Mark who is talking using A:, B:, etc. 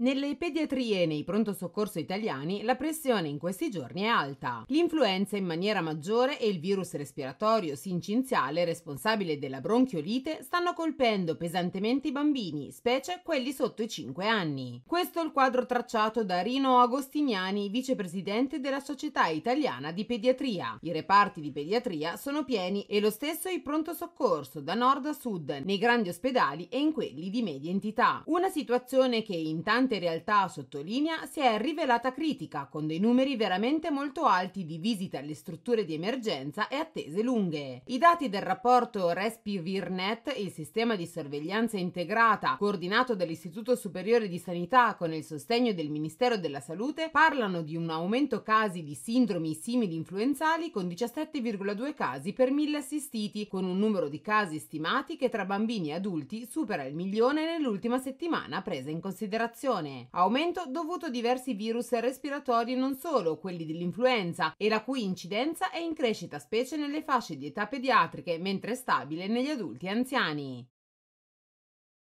A: Nelle pediatrie e nei pronto soccorso italiani la pressione in questi giorni è alta. L'influenza in maniera maggiore e il virus respiratorio sincinziale responsabile della bronchiolite stanno colpendo pesantemente i bambini, specie quelli sotto i 5 anni. Questo è il quadro tracciato da Rino Agostiniani, vicepresidente della Società Italiana di Pediatria. I reparti di pediatria sono pieni e lo stesso i pronto soccorso da nord a sud, nei grandi ospedali e in quelli di media entità. Una situazione che in tanti l'impiegante in realtà, sottolinea, si è rivelata critica, con dei numeri veramente molto alti di visite alle strutture di emergenza e attese lunghe. I dati del rapporto RESPI-VIRNET, il sistema di sorveglianza integrata coordinato dall'Istituto Superiore di Sanità con il sostegno del Ministero della Salute, parlano di un aumento casi di sindromi simili influenzali con 17,2 casi per mille assistiti, con un numero di casi stimati che tra bambini e adulti supera il milione nell'ultima settimana presa in considerazione popolazione. Aumento dovuto a diversi virus respiratori non solo, quelli dell'influenza, e la cui incidenza è in crescita specie nelle fasce di età pediatriche, mentre è stabile negli adulti e anziani.